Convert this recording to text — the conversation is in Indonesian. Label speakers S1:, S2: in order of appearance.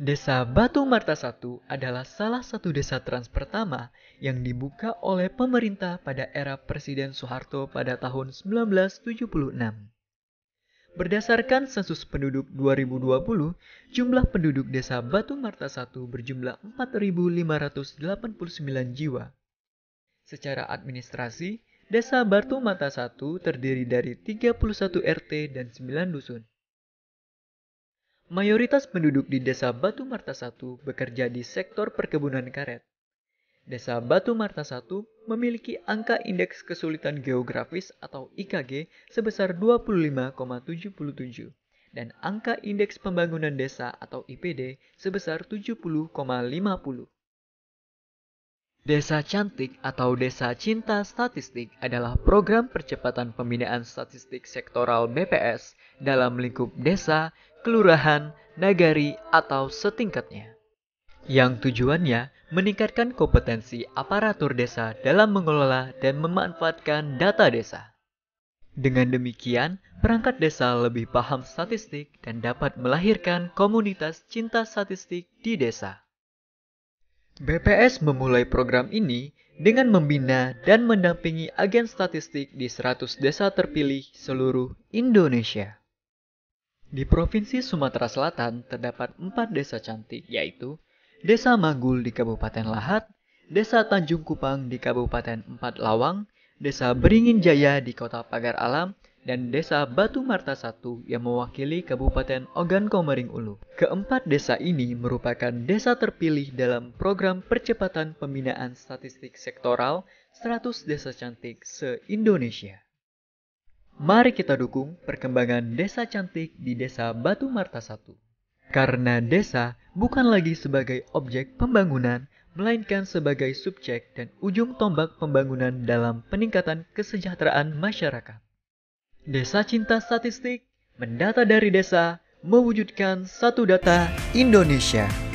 S1: Desa Batu Marta I adalah salah satu desa trans pertama yang dibuka oleh pemerintah pada era Presiden Soeharto pada tahun 1976. Berdasarkan sensus penduduk 2020, jumlah penduduk desa Batu Marta I berjumlah 4.589 jiwa. Secara administrasi, desa Batu Marta I terdiri dari 31 RT dan 9 dusun. Mayoritas penduduk di Desa Batu Marta I bekerja di sektor perkebunan karet. Desa Batu Marta I memiliki angka indeks kesulitan geografis atau IKG sebesar 25,77 dan angka indeks pembangunan desa atau IPD sebesar 70,50. Desa Cantik atau Desa Cinta Statistik adalah program percepatan pembinaan statistik sektoral BPS dalam lingkup desa, kelurahan, nagari, atau setingkatnya. Yang tujuannya meningkatkan kompetensi aparatur desa dalam mengelola dan memanfaatkan data desa. Dengan demikian, perangkat desa lebih paham statistik dan dapat melahirkan komunitas cinta statistik di desa. BPS memulai program ini dengan membina dan mendampingi agen statistik di 100 desa terpilih seluruh Indonesia. Di Provinsi Sumatera Selatan terdapat empat desa cantik, yaitu Desa Magul di Kabupaten Lahat, Desa Tanjung Kupang di Kabupaten Empat Lawang, Desa Beringin Jaya di Kota Pagar Alam, dan Desa Batu Marta Satu yang mewakili Kabupaten Ogan Komering Ulu. Keempat desa ini merupakan desa terpilih dalam program percepatan pembinaan statistik sektoral 100 desa cantik se-Indonesia. Mari kita dukung perkembangan desa cantik di Desa Batu Marta 1. Karena desa bukan lagi sebagai objek pembangunan, melainkan sebagai subjek dan ujung tombak pembangunan dalam peningkatan kesejahteraan masyarakat. Desa Cinta Statistik mendata dari desa mewujudkan satu data Indonesia.